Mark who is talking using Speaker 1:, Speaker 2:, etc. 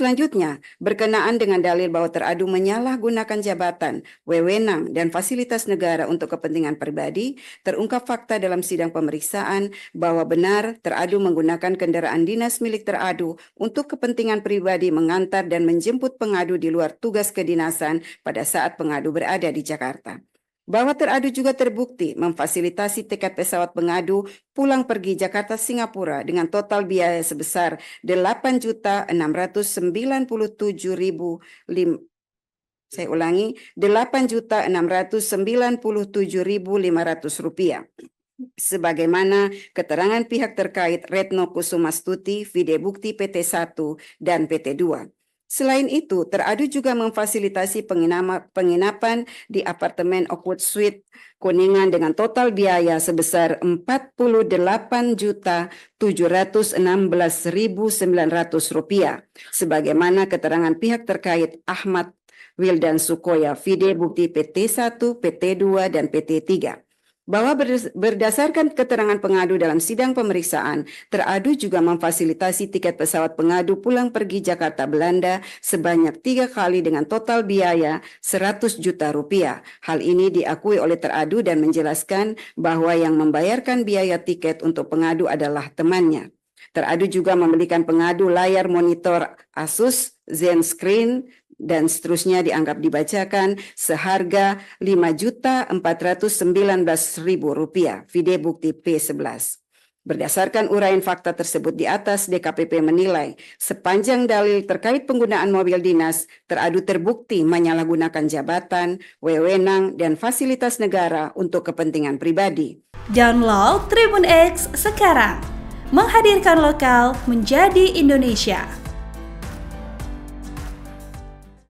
Speaker 1: Selanjutnya, berkenaan dengan dalil bahwa teradu menyalahgunakan jabatan, wewenang, dan fasilitas negara untuk kepentingan pribadi, terungkap fakta dalam sidang pemeriksaan bahwa benar teradu menggunakan kendaraan dinas milik teradu untuk kepentingan pribadi mengantar dan menjemput pengadu di luar tugas kedinasan pada saat pengadu berada di Jakarta bahwa teradu juga terbukti memfasilitasi tiket pesawat pengadu pulang pergi Jakarta Singapura dengan total biaya sebesar 8.697.000 saya ulangi 8.697.500 rupiah sebagaimana keterangan pihak terkait Retno Kusumastuti, Vide Bukti PT1 dan PT2. Selain itu, teradu juga memfasilitasi penginapan di apartemen Oakwood Suite Kuningan dengan total biaya sebesar 48.716.900 rupiah, sebagaimana keterangan pihak terkait Ahmad Wildan Sukoya, Fide Bukti PT1, PT2, dan PT3 bahwa berdasarkan keterangan pengadu dalam sidang pemeriksaan, teradu juga memfasilitasi tiket pesawat pengadu pulang pergi Jakarta Belanda sebanyak tiga kali dengan total biaya 100 juta rupiah. Hal ini diakui oleh teradu dan menjelaskan bahwa yang membayarkan biaya tiket untuk pengadu adalah temannya. Teradu juga memberikan pengadu layar monitor Asus, Zen Screen, dan seterusnya dianggap dibacakan seharga Rp5.419.000. Vide bukti P11. Berdasarkan uraian fakta tersebut di atas, DKPP menilai sepanjang dalil terkait penggunaan mobil dinas teradu terbukti menyalahgunakan jabatan, wewenang, dan fasilitas negara untuk kepentingan pribadi. Download Tribun X sekarang, menghadirkan lokal menjadi Indonesia.